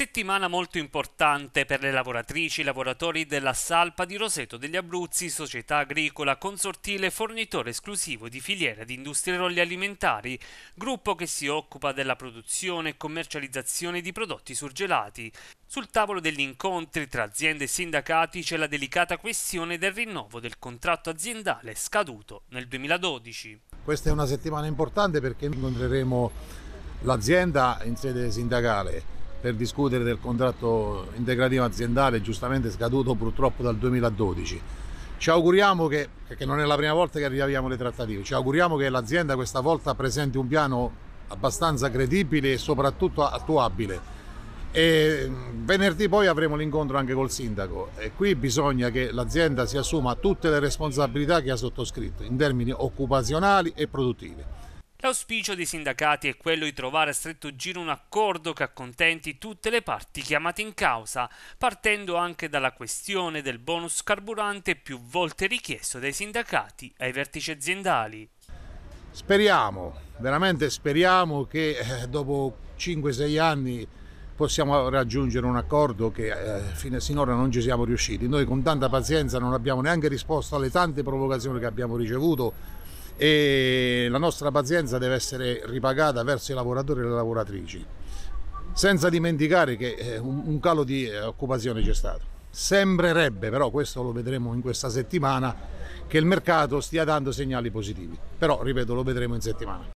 Settimana molto importante per le lavoratrici e lavoratori della Salpa di Roseto degli Abruzzi, società agricola consortile e fornitore esclusivo di filiera di industrie rolli alimentari, gruppo che si occupa della produzione e commercializzazione di prodotti surgelati. Sul tavolo degli incontri tra aziende e sindacati c'è la delicata questione del rinnovo del contratto aziendale scaduto nel 2012. Questa è una settimana importante perché incontreremo l'azienda in sede sindacale per discutere del contratto integrativo aziendale giustamente scaduto purtroppo dal 2012. Ci auguriamo che, perché non è la prima volta che riaviamo le trattative, ci auguriamo che l'azienda questa volta presenti un piano abbastanza credibile e soprattutto attuabile. E mm, venerdì poi avremo l'incontro anche col sindaco e qui bisogna che l'azienda si assuma tutte le responsabilità che ha sottoscritto in termini occupazionali e produttivi. L'auspicio dei sindacati è quello di trovare a stretto giro un accordo che accontenti tutte le parti chiamate in causa, partendo anche dalla questione del bonus carburante più volte richiesto dai sindacati ai vertici aziendali. Speriamo, veramente speriamo che eh, dopo 5-6 anni possiamo raggiungere un accordo che eh, fino a sinora non ci siamo riusciti. Noi con tanta pazienza non abbiamo neanche risposto alle tante provocazioni che abbiamo ricevuto e la nostra pazienza deve essere ripagata verso i lavoratori e le lavoratrici, senza dimenticare che eh, un calo di eh, occupazione c'è stato. Sembrerebbe, però questo lo vedremo in questa settimana, che il mercato stia dando segnali positivi, però ripeto lo vedremo in settimana.